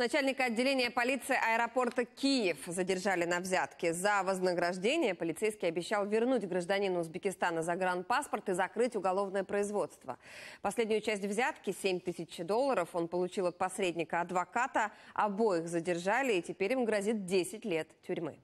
Начальника отделения полиции аэропорта Киев задержали на взятке. За вознаграждение полицейский обещал вернуть гражданину Узбекистана загранпаспорт и закрыть уголовное производство. Последнюю часть взятки, 7 тысяч долларов, он получил от посредника-адвоката. Обоих задержали и теперь им грозит 10 лет тюрьмы.